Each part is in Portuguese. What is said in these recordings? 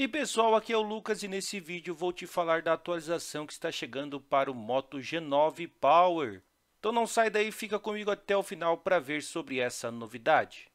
E pessoal, aqui é o Lucas e nesse vídeo vou te falar da atualização que está chegando para o Moto G9 Power. Então não sai daí, fica comigo até o final para ver sobre essa novidade.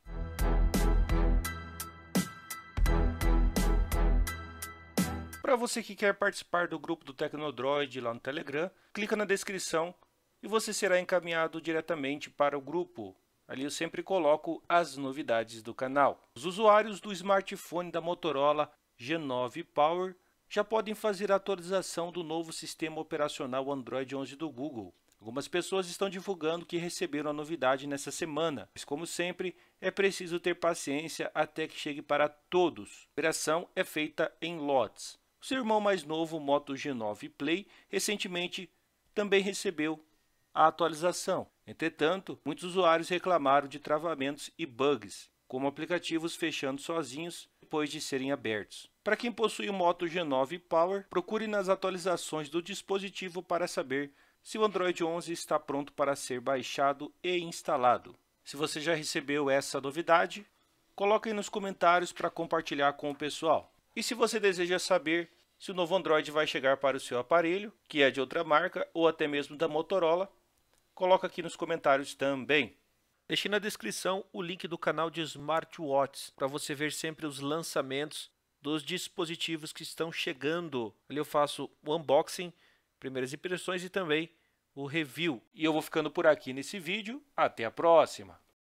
Para você que quer participar do grupo do Tecnodroid lá no Telegram, clica na descrição e você será encaminhado diretamente para o grupo. Ali eu sempre coloco as novidades do canal. Os usuários do smartphone da Motorola G9 Power já podem fazer a atualização do novo sistema operacional Android 11 do Google. Algumas pessoas estão divulgando que receberam a novidade nessa semana, mas como sempre, é preciso ter paciência até que chegue para todos. A operação é feita em lotes. O seu irmão mais novo, Moto G9 Play, recentemente também recebeu a atualização. Entretanto, muitos usuários reclamaram de travamentos e bugs, como aplicativos fechando sozinhos depois de serem abertos. Para quem possui o Moto G9 Power, procure nas atualizações do dispositivo para saber se o Android 11 está pronto para ser baixado e instalado. Se você já recebeu essa novidade, coloque aí nos comentários para compartilhar com o pessoal. E se você deseja saber se o novo Android vai chegar para o seu aparelho, que é de outra marca ou até mesmo da Motorola, coloca aqui nos comentários também. Deixei na descrição o link do canal de Smartwatch para você ver sempre os lançamentos dos dispositivos que estão chegando. Ali eu faço o unboxing, primeiras impressões e também o review. E eu vou ficando por aqui nesse vídeo. Até a próxima!